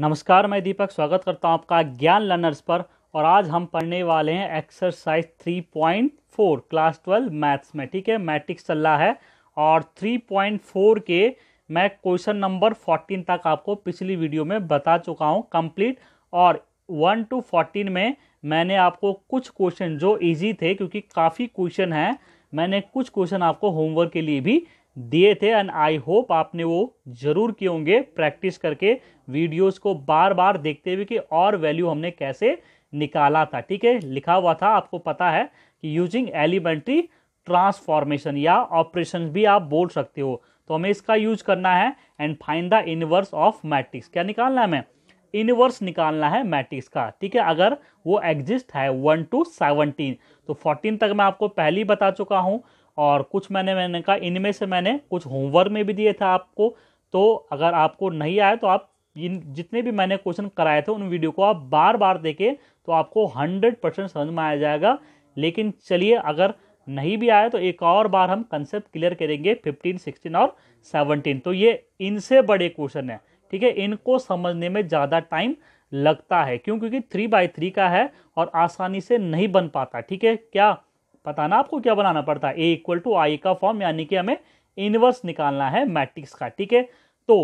नमस्कार मैं दीपक स्वागत करता हूं आपका ज्ञान लर्नर्स पर और आज हम पढ़ने वाले हैं एक्सरसाइज 3.4 क्लास 12 मैथ्स में ठीक है मैट्रिक्स चल रहा है और 3.4 के मैं क्वेश्चन नंबर 14 तक आपको पिछली वीडियो में बता चुका हूं कंप्लीट और 1 टू 14 में मैंने आपको कुछ क्वेश्चन जो इजी थे क्योंकि काफ़ी क्वेश्चन हैं मैंने कुछ क्वेश्चन आपको होमवर्क के लिए भी दिए थे एंड आई होप आपने वो जरूर किए होंगे प्रैक्टिस करके वीडियोस को बार बार देखते हुए कि और वैल्यू हमने कैसे निकाला था ठीक है लिखा हुआ था आपको पता है कि यूजिंग एलिमेंट्री ट्रांसफॉर्मेशन या ऑपरेशन भी आप बोल सकते हो तो हमें इसका यूज करना है and find the inverse of matrix क्या निकालना है हमें इनवर्स निकालना है मैट्रिक्स का ठीक है अगर वो एग्जिस्ट है वन टू सेवनटीन तो फोर्टीन तक मैं आपको पहले ही बता चुका हूँ और कुछ मैंने मैंने कहा इनमें से मैंने कुछ होमवर्क में भी दिए थे आपको तो अगर आपको नहीं आया तो आप इन जितने भी मैंने क्वेश्चन कराए थे उन वीडियो को आप बार बार देखें तो आपको हंड्रेड परसेंट समझ में आया जाएगा लेकिन चलिए अगर नहीं भी आया तो एक और बार हम कंसेप्ट क्लियर करेंगे फिफ्टीन सिक्सटीन और सेवनटीन तो ये इनसे बड़े क्वेश्चन है ठीक है इनको समझने में ज़्यादा टाइम लगता है क्यों क्योंकि थ्री बाई थ्री का है और आसानी से नहीं बन पाता ठीक है क्या पता ना आपको क्या बनाना पड़ता है ए इक्वल टू आई का फॉर्म यानी कि हमें इनवर्स निकालना है मैट्रिक्स का ठीक है तो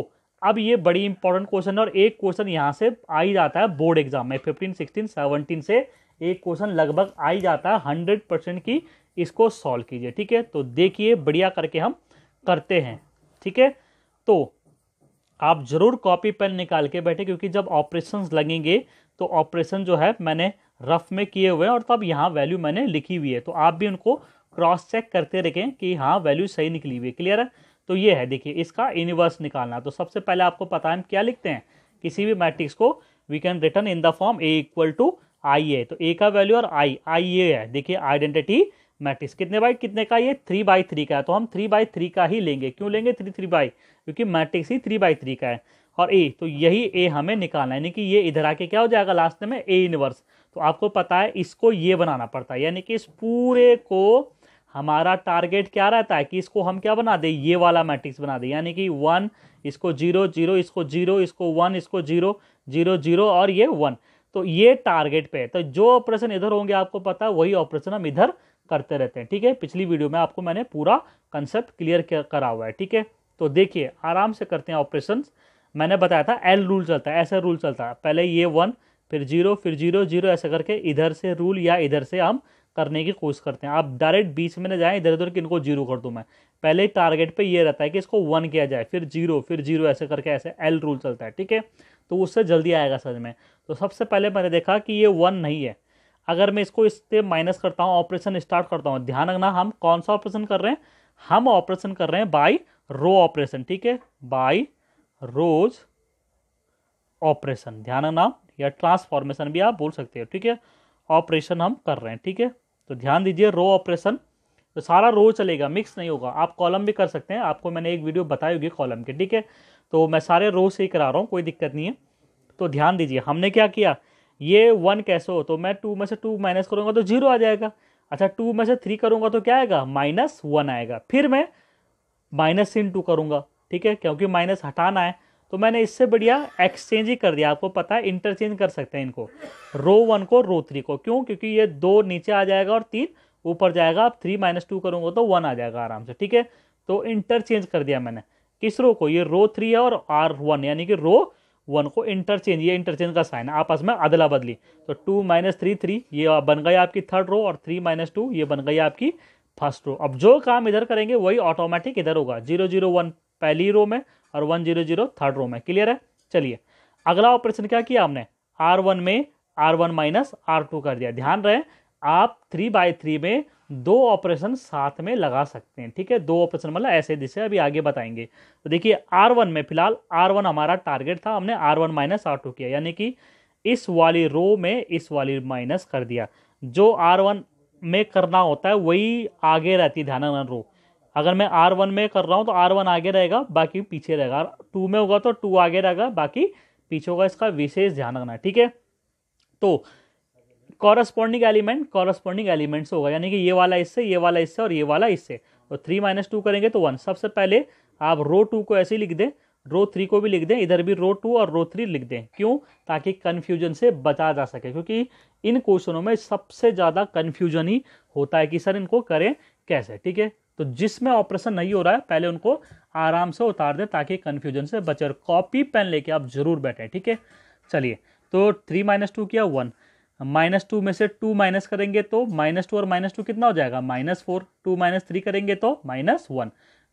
अब ये बड़ी इंपॉर्टेंट क्वेश्चन है और एक क्वेश्चन यहाँ से आ ही जाता है बोर्ड एग्जाम में फिफ्टीन सिक्सटीन सेवनटीन से एक क्वेश्चन लगभग आ ही जाता है हंड्रेड परसेंट की इसको सॉल्व कीजिए ठीक है तो देखिए बढ़िया करके हम करते हैं ठीक है तो आप ज़रूर कॉपी पेन निकाल के बैठे क्योंकि जब ऑपरेशंस लगेंगे तो ऑपरेशन जो है मैंने रफ में किए हुए हैं और तब यहाँ वैल्यू मैंने लिखी हुई है तो आप भी उनको क्रॉस चेक करते रखें कि हाँ वैल्यू सही निकली हुई है क्लियर है तो ये है देखिए इसका इनिवर्स निकालना तो सबसे पहले आपको पता है हम क्या लिखते हैं किसी भी मैट्रिक्स को we can return in the form A equal to I A तो ए का वैल्यू और आई आई ए है देखिए आइडेंटिटी मैट्रिक्स कितने बाई कितने का ये थ्री बाई थ्री का है तो हम थ्री बाई थ्री का ही लेंगे क्यों लेंगे थ्री थ्री बाई क्योंकि मैट्रिक्स ही थ्री बाई थ्री का है और ए तो यही ए हमें निकालना है यानी कि ये इधर आके क्या हो जाएगा लास्ट में ए इनवर्स तो आपको पता है इसको ये बनाना पड़ता है यानी कि इस पूरे को हमारा टारगेट क्या रहता है कि इसको हम क्या बना दें ये वाला मैट्रिक्स बना दें यानी कि वन इसको जीरो जीरो इसको जीरो इसको वन इसको जीरो जीरो जीरो और ये वन तो ये टारगेट पे है तो जो ऑपरेशन इधर होंगे आपको पता है वही ऑपरेशन हम इधर करते रहते हैं ठीक है पिछली वीडियो में आपको मैंने पूरा कंसेप्ट क्लियर करा हुआ है ठीक है तो देखिए आराम से करते हैं ऑपरेशन मैंने बताया था एल रूल चलता है ऐसा रूल चलता है पहले ये वन फिर जीरो फिर जीरो जीरो ऐसा करके इधर से रूल या इधर से हम करने की कोशिश करते हैं आप डायरेक्ट बीच में ना जाएँ इधर उधर किन इनको जीरो कर दूँ मैं पहले टारगेट पे ये रहता है कि इसको वन किया जाए फिर जीरो फिर जीरो ऐसे करके ऐसे एल रूल चलता है ठीक है तो उससे जल्दी आएगा समझ में तो सबसे पहले मैंने देखा कि ये वन नहीं है अगर मैं इसको इससे माइनस करता हूँ ऑपरेशन स्टार्ट करता हूँ ध्यान रखना हम कौन सा ऑपरेशन कर रहे हैं हम ऑपरेशन कर रहे हैं बाई रो ऑपरेशन ठीक है बाई रोज़ ऑपरेशन ध्यान नाम या ट्रांसफॉर्मेशन भी आप बोल सकते हो ठीक है ऑपरेशन हम कर रहे हैं ठीक है तो ध्यान दीजिए रो ऑपरेशन तो सारा रो चलेगा मिक्स नहीं होगा आप कॉलम भी कर सकते हैं आपको मैंने एक वीडियो बताई होगी कॉलम के ठीक है तो मैं सारे रो से ही करा रहा हूँ कोई दिक्कत नहीं है तो ध्यान दीजिए हमने क्या किया ये वन कैसे हो तो मैं टू में से टू माइनस करूँगा तो जीरो आ जाएगा अच्छा टू में से थ्री करूँगा तो क्या आएगा माइनस वन आएगा फिर मैं माइनस इन टू करूँगा ठीक है क्योंकि माइनस हटाना है तो मैंने इससे बढ़िया एक्सचेंज ही कर दिया आपको पता है इंटरचेंज कर सकते हैं इनको रो वन को रो थ्री को क्यों क्योंकि ये दो नीचे आ जाएगा और तीन ऊपर जाएगा आप थ्री माइनस टू करूँगा तो वन आ जाएगा आराम से ठीक है तो इंटरचेंज कर दिया मैंने किस रो को ये रो थ्री है और आर वन यानी कि रो वन को इंटरचेंज ये इंटरचेंज का साइन है आपस में अदला बदली तो टू माइनस थ्री थ्री ये बन गई आपकी थर्ड रो और थ्री माइनस टू ये बन गई आपकी फर्स्ट रो अब जो काम इधर करेंगे वही ऑटोमेटिक इधर होगा जीरो जीरो वन पहली रो में और one zero zero third row में क्लियर है चलिए अगला ऑपरेशन क्या किया आपने आर वन में R one minus R two कर दिया ध्यान रहे आप थ्री बाई थ्री में दो ऑपरेशन साथ में लगा सकते हैं ठीक है दो ऑपरेशन मतलब ऐसे जिसे अभी आगे बताएंगे तो देखिए आर वन में फिलहाल आर वन हमारा टारगेट था हमने R one minus R two किया यानी कि इस वाली रो में इस वाली माइनस कर दिया जो आर वन में करना होता है वही आगे रहती ध्यान रो अगर मैं आर वन में कर रहा हूँ तो आर वन आगे रहेगा बाकी पीछे रहेगा टू में होगा तो टू आगे रहेगा बाकी पीछे होगा इसका विशेष ध्यान रखना ठीक है तो कॉरस्पॉन्डिंग एलिमेंट कॉरस्पॉन्डिंग एलिमेंट से होगा यानी कि ये वाला इससे ये वाला इससे और ये वाला इससे और थ्री माइनस टू करेंगे तो वन सबसे पहले आप रो टू को ऐसे ही लिख दें रो थ्री को भी लिख दें इधर भी रो टू और रो थ्री लिख दें क्यों ताकि कन्फ्यूजन से बचा जा सके क्योंकि इन क्वेश्चनों में सबसे ज़्यादा कन्फ्यूजन ही होता है कि सर इनको करें कैसे ठीक है तो जिसमें ऑपरेशन नहीं हो रहा है पहले उनको आराम से उतार दें ताकि कन्फ्यूजन से बचे और कॉपी पेन लेके आप जरूर बैठें ठीक है चलिए तो थ्री माइनस टू किया वन माइनस टू में से टू माइनस करेंगे तो माइनस टू और माइनस टू कितना हो जाएगा minus four two minus three करेंगे तो minus one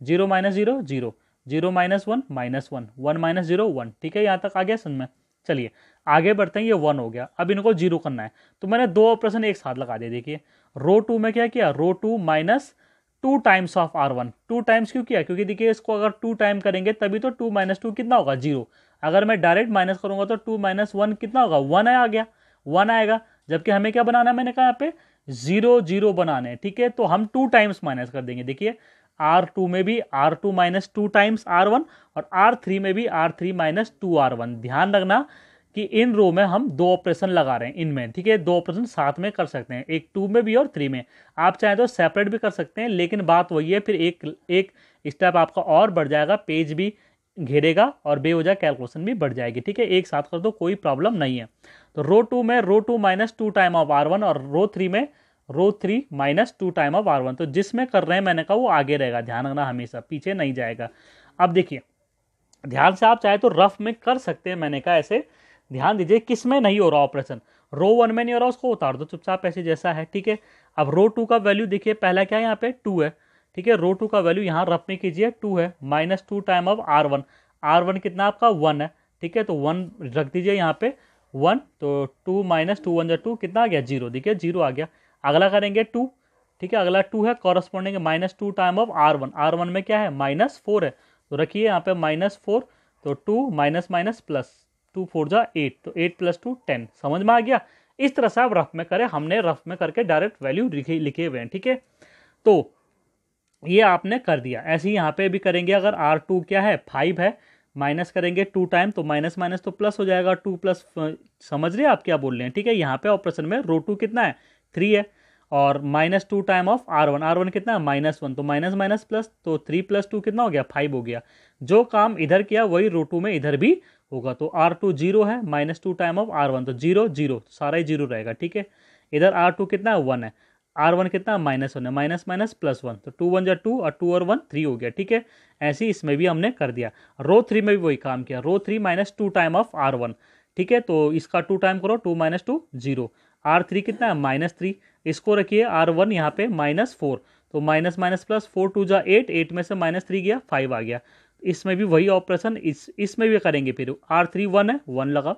zero minus zero zero zero minus one minus one one minus zero one ठीक है यहाँ तक आ गया सुन में चलिए आगे बढ़ते हैं ये वन हो गया अब इनको जीरो करना है तो मैंने दो ऑपरेशन एक साथ लगा दिए देखिए रो टू में क्या किया row two minus two times of R one two times क्यों किया क्योंकि देखिए इसको अगर टू टाइम करेंगे तभी तो टू माइनस टू कितना होगा जीरो अगर मैं डायरेक्ट माइनस करूंगा तो टू माइनस वन कितना होगा वन आ गया वन आएगा जबकि हमें क्या बनाना है मैंने कहा यहाँ पे जीरो जीरो बनाने हैं ठीक है तो हम टू टाइम्स माइनस कर देंगे देखिए आर टू में भी R two minus two times R one और आर थ्री में भी R three minus two R one ध्यान रखना कि इन रो में हम दो ऑपरेशन लगा रहे हैं इनमें ठीक है दो ऑपरेशन साथ में कर सकते हैं एक टू में भी और थ्री में आप चाहे तो सेपरेट भी कर सकते हैं लेकिन बात वही है फिर एक एक स्टेप आपका और बढ़ जाएगा पेज भी घेरेगा और बेवजह कैलकुलेशन भी बढ़ जाएगी ठीक है एक साथ कर दो कोई प्रॉब्लम नहीं है तो रो टू में row two minus two time of R one और रो थ्री में row three minus two time of R one तो जिसमें कर रहे हैं मैंने कहा वो आगे रहेगा ध्यान रखना हमेशा पीछे नहीं जाएगा अब देखिए ध्यान से आप चाहे तो रफ में कर सकते हैं मैंने कहा ऐसे ध्यान दीजिए किस में नहीं हो रहा ऑपरेशन रो वन में नहीं हो रहा उसको उतार दो चुपचाप ऐसे जैसा है ठीक है अब रो टू का वैल्यू देखिए पहला क्या है यहाँ पे टू है ठीक है रो टू का वैल्यू यहाँ रफ में कीजिए टू है माइनस टू टाइम अब आर वन आर वन कितना आपका वन है ठीक है तो वन रख दीजिए यहाँ पे वन तो टू माइनस टू वन जो टू कितना आ गया जीरो देखिए जीरो आ गया अगला करेंगे टू ठीक है अगला टू है corresponding minus two time of R one R one में क्या है माइनस फोर है तो रखिए यहाँ पे माइनस फोर तो two minus minus plus two four जा एट तो एट प्लस टू टेन समझ में आ गया इस तरह से आप रफ में करें हमने रफ में करके डायरेक्ट वैल्यू लिखे लिखे हुए हैं ठीक है तो ये आपने कर दिया ऐसे ही यहाँ पे भी करेंगे अगर आर टू क्या है फाइव है माइनस करेंगे टू टाइम तो माइनस माइनस तो प्लस हो जाएगा टू प्लस समझ रहे आप क्या बोल रहे हैं ठीक है यहाँ पे ऑपरेशन में रो टू कितना है थ्री है और minus two time of R one R one कितना है माइनस वन तो माइनस माइनस प्लस तो थ्री प्लस टू कितना हो गया फाइव हो गया जो काम इधर किया वही रो टू में इधर भी होगा तो आर टू जीरो है minus two time of R one तो जीरो जीरो सारा ही जीरो रहेगा ठीक है इधर आर टू कितना है वन है आर वन कितना माइनस वन है माइनस माइनस प्लस वन तो टू वन जो टू और टू और वन थ्री हो गया ठीक है ऐसे ही इसमें भी हमने कर दिया रो थ्री में भी वही काम किया row three minus two time of R one ठीक है तो इसका टू टाइम करो two minus two zero R three कितना है माइनस थ्री इसको रखिए आर वन यहाँ पे माइनस फोर तो minus minus plus four two जा एट एट में से माइनस थ्री गया फाइव आ गया इसमें भी वही ऑपरेशन इस इसमें भी करेंगे फिर आर थ्री वन है वन लगा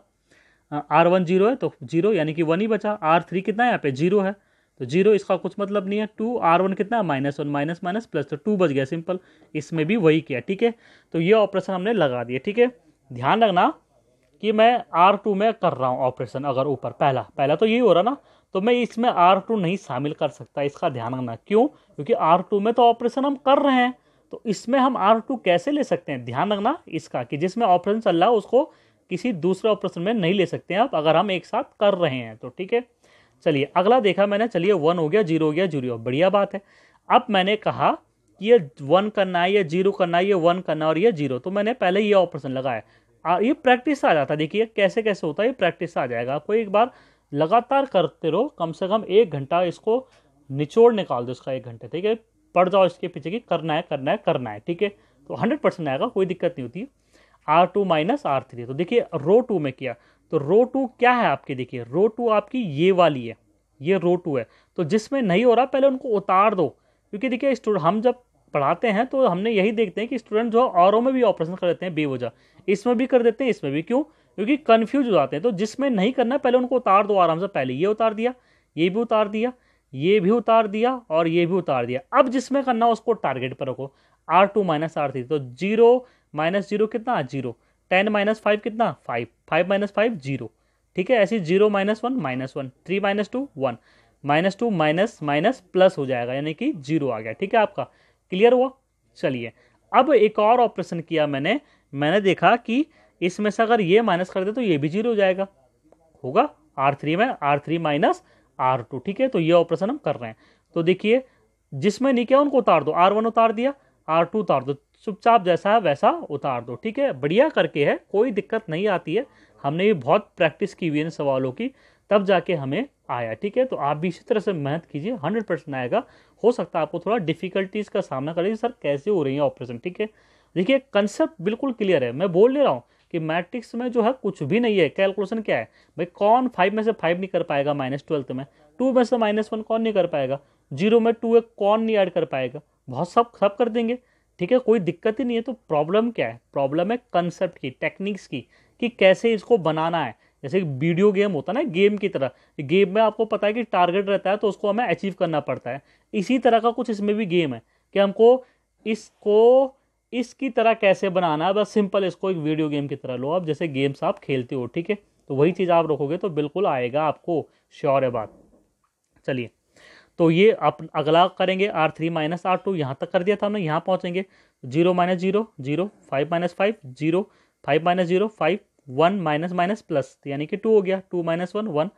आर वन जीरो है तो जीरो यानी कि वन ही बचा आर थ्री कितना है यहाँ पे जीरो है तो जीरो इसका कुछ मतलब नहीं है टू आर वन कितना है minus one minus minus plus तो टू बच गया सिंपल इसमें भी वही किया ठीक है तो ये ऑपरेशन हमने लगा दिया ठीक है ध्यान रखना कि मैं आर टू में कर रहा हूँ ऑपरेशन अगर ऊपर पहला पहला तो यही हो रहा ना तो मैं इसमें आर टू नहीं शामिल कर सकता इसका ध्यान रखना क्यों क्योंकि आर टू में तो ऑपरेशन हम कर रहे हैं तो इसमें हम आर टू कैसे ले सकते हैं ध्यान रखना इसका कि जिसमें ऑपरेशन चल रहा है उसको किसी दूसरे ऑपरेशन में नहीं ले सकते हैं आप अगर हम एक साथ कर रहे हैं तो ठीक है चलिए अगला देखा मैंने चलिए वन हो गया जीरो हो गया जीरो बढ़िया बात है अब मैंने कहा कि ये वन करना है ये जीरो करना है ये वन करना और ये जीरो तो मैंने पहले ये ऑपरेशन लगाया ये प्रैक्टिस आ जाता है देखिए कैसे कैसे होता है ये प्रैक्टिस आ जाएगा आपको एक बार लगातार करते रहो कम से कम एक घंटा इसको निचोड़ निकाल दो इसका एक घंटे ठीक है पड़ जाओ इसके पीछे कि करना है करना है करना है ठीक है तो हंड्रेड परसेंट आएगा कोई दिक्कत नहीं होती R two minus R three तो देखिए रो टू में किया तो रो टू क्या है आपके देखिए रो टू आपकी ये वाली है ये रो टू है तो जिसमें नहीं हो रहा पहले उनको उतार दो क्योंकि देखिए स्टूडेंट हम जब पढ़ाते हैं तो हमने यही देखते हैं कि स्टूडेंट जो है में भी ऑपरेशन कर देते हैं बेवजह इसमें भी कर देते हैं इसमें भी क्यों क्योंकि कन्फ्यूज हो जाते हैं तो जिसमें नहीं करना पहले उनको उतार दो आराम से पहले ये उतार दिया ये भी उतार दिया ये भी उतार दिया और ये भी उतार दिया अब जिसमें करना उसको टारगेट पर रखो R two minus R three तो जीरो माइनस जीरो कितना जीरो टेन माइनस फाइव कितना five five minus five zero ठीक है ऐसे zero minus one minus one three minus two one minus two minus minus plus हो जाएगा यानी कि जीरो आ गया ठीक है आपका क्लियर हुआ चलिए अब एक और ऑपरेशन किया मैंने मैंने देखा कि इसमें से अगर ये माइनस कर दे तो ये भी जीरो हो जाएगा होगा आर थ्री में R three minus R two ठीक है तो ये ऑपरेशन हम कर रहे हैं तो देखिए जिसमें नहीं किया उनको उतार दो आर वन उतार दिया आर टू उतार दो चुपचाप जैसा है वैसा उतार दो ठीक है बढ़िया करके है कोई दिक्कत नहीं आती है हमने भी बहुत प्रैक्टिस की हुई है इन सवालों की तब जाके हमें आया ठीक है तो आप भी इसी तरह से मेहनत कीजिए हंड्रेड परसेंट आएगा हो सकता है आपको थोड़ा डिफिकल्टीज़ का सामना करें सर कैसे हो रही है ऑपरेशन ठीक है देखिए कंसेप्ट बिल्कुल क्लियर है मैं बोल ले रहा हूँ कि मैट्रिक्स में जो है कुछ भी नहीं है कैलकुलेशन क्या है भाई कौन फाइव में से फाइव नहीं कर पाएगा माइनस ट्वेल्थ में टू में से माइनस वन कौन नहीं कर पाएगा जीरो में टू एक कौन नहीं ऐड कर पाएगा बहुत सब सब कर देंगे ठीक है कोई दिक्कत ही नहीं है तो प्रॉब्लम क्या है प्रॉब्लम है कंसेप्ट की टेक्निक्स की कि कैसे इसको बनाना है जैसे वीडियो गेम होता है ना गेम की तरह गेम में आपको पता है कि टारगेट रहता है तो उसको हमें अचीव करना पड़ता है इसी तरह का कुछ इसमें भी गेम है कि हमको इसको इसकी तरह कैसे बनाना है बस सिंपल इसको एक वीडियो गेम की तरह लो आप जैसे गेम्स आप खेलते हो ठीक है तो वही चीज़ आप रखोगे तो बिल्कुल आएगा आपको श्योर है बात चलिए तो ये आप अगला करेंगे R three minus R two यहाँ तक कर दिया था हमने यहाँ पहुँचेंगे zero minus zero zero five minus five zero five minus zero five one minus minus plus यानी कि टू हो गया two minus one one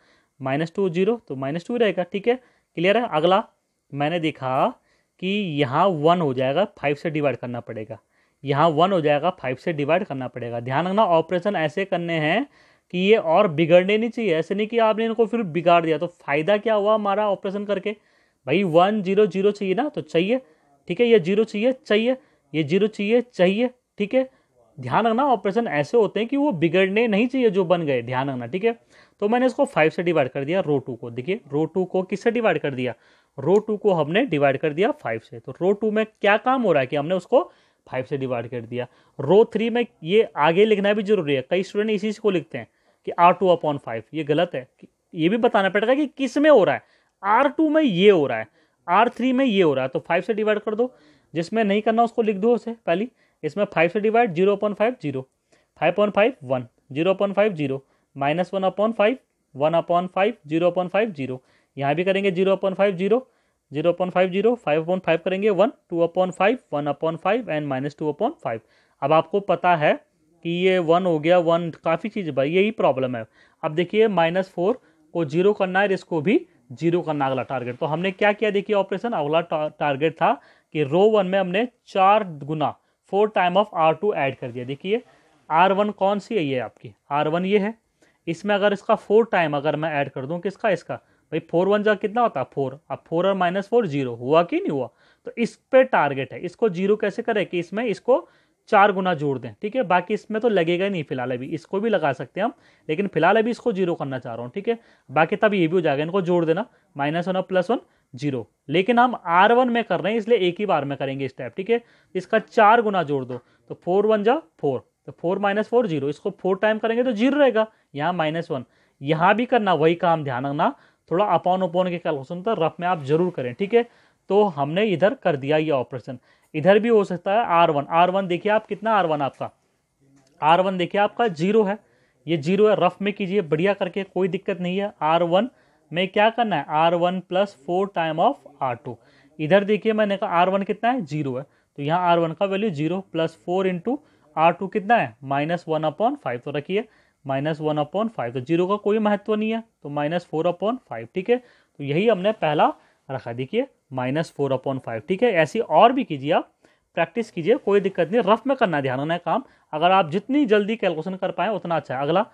minus two zero तो माइनस टू रहेगा ठीक है क्लियर है अगला मैंने देखा कि यहाँ वन हो जाएगा फाइव से डिवाइड करना पड़ेगा यहाँ वन हो जाएगा फाइव से डिवाइड करना पड़ेगा ध्यान रखना ऑपरेशन ऐसे करने हैं कि ये और बिगड़ने नहीं चाहिए ऐसे नहीं कि आपने इनको फिर बिगाड़ दिया तो फ़ायदा क्या हुआ हमारा ऑपरेशन करके भाई वन जीरो जीरो चाहिए ना तो चाहिए ठीक है ये जीरो चाहिए चाहिए ये जीरो चाहिए चाहिए ठीक है ध्यान रखना ऑपरेशन ऐसे होते हैं कि वो बिगड़ने नहीं चाहिए जो बन गए ध्यान रखना ठीक है तो मैंने इसको फाइव से डिवाइड कर दिया रो टू को देखिए रो टू को किससे डिवाइड कर दिया रो टू को हमने डिवाइड कर दिया फाइव से तो रो टू में क्या काम हो रहा है कि हमने उसको फाइव से डिवाइड कर दिया रो थ्री में ये आगे लिखना भी जरूरी है कई स्टूडेंट इसी को लिखते हैं कि आर टू अपॉन फाइव ये गलत है ये भी बताना पड़ेगा कि किस में हो रहा है आर टू में ये हो रहा है आर थ्री में ये हो रहा है तो फाइव से डिवाइड कर दो जिसमें नहीं करना उसको लिख दो उसे पहली इसमें फाइव से divide zero upon five zero five point five one zero upon five zero minus one upon five one upon five zero upon five zero यहाँ भी करेंगे zero upon five zero zero upon five zero five upon five करेंगे one two upon five one upon five and minus two upon five अब आपको पता है कि ये वन हो गया वन काफ़ी चीज़ भाई यही प्रॉब्लम है अब देखिए माइनस फोर को जीरो करना है इसको भी जीरो करना अगला टारगेट तो हमने क्या किया देखिए ऑपरेशन अगला टारगेट था कि रो वन में हमने चार गुना four time of R two add कर दिया देखिए आर वन कौन सी है ये आपकी आर वन ये है इसमें अगर इसका फोर टाइम अगर मैं ऐड कर दूं किसका इसका भाई फोर वन जा कितना होता है फोर अब फोर और माइनस फोर जीरो हुआ कि नहीं हुआ तो इस पे टारगेट है इसको जीरो कैसे करें कि इसमें इसको चार गुना जोड़ दें ठीक है बाकी इसमें तो लगेगा ही नहीं फिलहाल अभी इसको भी लगा सकते हैं हम लेकिन फिलहाल अभी इसको जीरो करना चाह रहा हूँ ठीक है बाकी तब ये भी हो जाएगा इनको जोड़ देना माइनस वन और प्लस वन जीरो लेकिन हम आर वन में कर रहे हैं इसलिए एक ही बार में करेंगे स्टेप ठीक है इसका चार गुना जोड़ दो तो फोर वन जा फोर तो फोर माइनस फोर जीरो इसको फोर टाइम करेंगे तो जीरो रहेगा यहाँ माइनस वन यहाँ भी करना वही काम ध्यान रखना थोड़ा अपॉन अपॉन के कैलकुलेशन होता है रफ मतलब में आप जरूर करें ठीक है तो हमने इधर कर दिया ये ऑपरेशन इधर भी हो सकता है आर वन आर वन देखिए आप कितना आर वन आपका आर वन देखिए आपका जीरो है ये जीरो है रफ में कीजिए बढ़िया करके कोई दिक्कत नहीं है आर वन में क्या करना है R one plus four time of R two इधर देखिए मैंने कहा आर वन कितना है जीरो है तो यहाँ आर वन का value zero plus four into R two कितना है माइनस वन अपॉन फाइव तो रखिए माइनस वन अपॉन फाइव तो जीरो का कोई महत्व नहीं है तो माइनस फोर अपॉन फाइव ठीक है तो यही हमने पहला रखा देखिए माइनस फोर अपॉन फाइव ठीक है ऐसी और भी कीजिए आप प्रैक्टिस कीजिए कोई दिक्कत नहीं रफ में करना ध्यान रखना है काम अगर आप जितनी जल्दी कैलकुलेशन कर पाएँ उतना अच्छा है अगला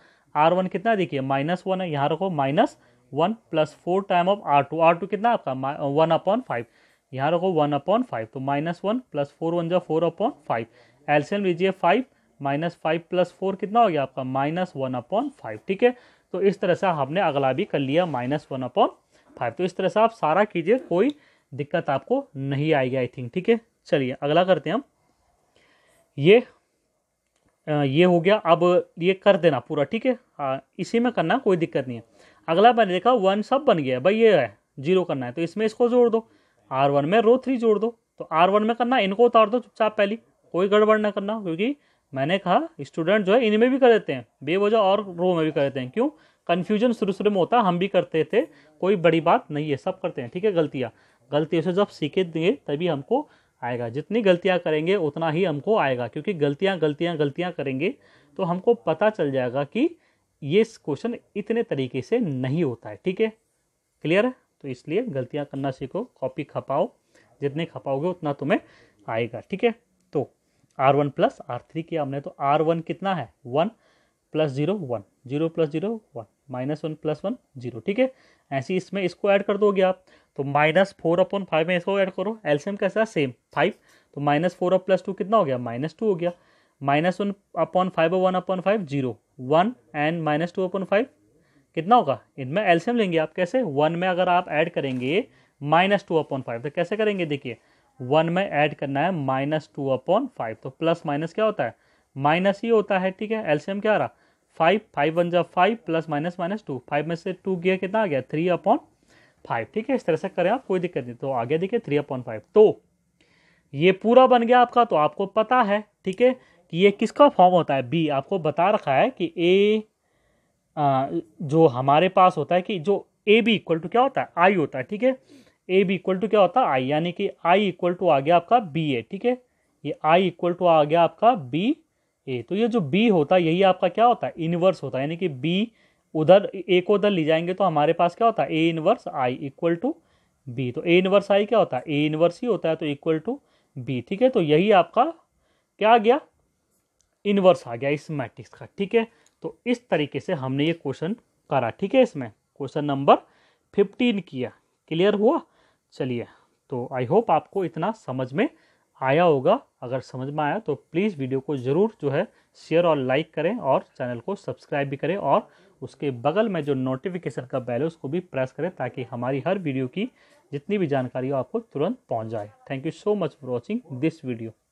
आर वन कितना देखिए माइनस वन है यहाँ रखो minus one plus four time of R two R two कितना आपका वन अपॉन फाइव यहाँ रखो वन अपॉन फाइव तो minus one plus four one जो फोर अपॉन फाइव एल्सियम लीजिए five minus five plus four कितना हो गया आपका माइनस वन अपॉन फाइव ठीक है तो इस तरह से हमने अगला भी कर लिया माइनस वन अपॉन फाइव तो इस तरह से आप सारा कीजिए कोई दिक्कत आपको नहीं आएगी आई थिंक ठीक है चलिए अगला करते हैं हम ये ये हो गया अब ये कर देना पूरा ठीक है इसी में करना कोई दिक्कत नहीं है अगला मैंने देखा वन सब बन गया भाई ये है जीरो करना है तो इसमें इसको जोड़ दो आर वन में रो थ्री जोड़ दो तो आर वन में करना इनको उतार दो चुपचाप पहली कोई गड़बड़ ना करना क्योंकि मैंने कहा स्टूडेंट जो है इनमें भी कर देते हैं बेवजह और रो में भी कर देते हैं क्यों कन्फ्यूजन शुरू शुरू में होता हम भी करते थे कोई बड़ी बात नहीं है सब करते हैं ठीक है गलतियाँ गलतियों से जब सीखे देंगे तभी हमको आएगा जितनी गलतियाँ करेंगे उतना ही हमको आएगा क्योंकि गलतियाँ गलतियाँ गलतियाँ करेंगे तो हमको पता चल जाएगा कि ये क्वेश्चन इतने तरीके से नहीं होता है ठीक है क्लियर है तो इसलिए गलतियाँ करना सीखो कॉपी खपाओ जितने खपाओगे उतना तुम्हें आएगा ठीक है तो R one plus R three किया हमने तो आर वन कितना है one plus zero one zero plus zero one minus one plus one zero ठीक है ऐसे इसमें इसको ऐड कर दोगे आप तो माइनस फोर अपॉन फाइव में इसको ऐड करो एल्सियम कैसा सेम फाइव तो माइनस फोर और प्लस टू कितना हो गया माइनस टू हो गया minus one upon five one upon five zero one and minus two upon five कितना होगा इनमें एल्सियम लेंगे आप कैसे वन में अगर आप ऐड करेंगे माइनस टू अपॉन फाइव तो कैसे करेंगे देखिए वन में ऐड करना है माइनस टू अपॉन फाइव तो प्लस माइनस क्या होता है माइनस ही होता है ठीक है एलसीएम क्या आ रहा फाइव फाइव वन जब five plus minus minus two five में से टू गया कितना आ गया थ्री अपॉन फाइव ठीक है इस तरह से करें आप कोई दिक्कत नहीं तो आगे देखिए थ्री अपॉन फाइव तो ये पूरा बन गया आपका तो आपको पता है ठीक है कि ये किसका फॉर्म होता है बी आपको बता रखा है कि ए जो हमारे पास होता है कि जो ए बी इक्वल टू क्या होता है आई होता है ठीक है ए बी इक्वल टू क्या होता है आई यानी कि आई इक्वल टू आ गया आपका बी ए ठीक है ये आई इक्वल टू आ गया आपका बी ए तो ये जो बी होता है यही आपका क्या होता है इनवर्स होता है यानी कि बी उधर ए को उधर ले जाएंगे तो हमारे पास क्या होता है A inverse I equal to B तो ए इनवर्स आई क्या होता है ए इनवर्स ही होता है तो इक्वल टू बी ठीक है तो यही आपका क्या आ गया इनवर्स आ गया इस मैट्रिक्स का ठीक है तो इस तरीके से हमने ये क्वेश्चन करा ठीक है इसमें क्वेश्चन नंबर फिफ्टीन किया क्लियर हुआ चलिए तो आई होप आपको इतना समझ में आया होगा अगर समझ में आया तो प्लीज़ वीडियो को ज़रूर जो है शेयर और लाइक करें और चैनल को सब्सक्राइब भी करें और उसके बगल में जो नोटिफिकेशन का बैल है उसको भी प्रेस करें ताकि हमारी हर वीडियो की जितनी भी जानकारी हो आपको तुरंत पहुंच जाए thank you so much for watching this video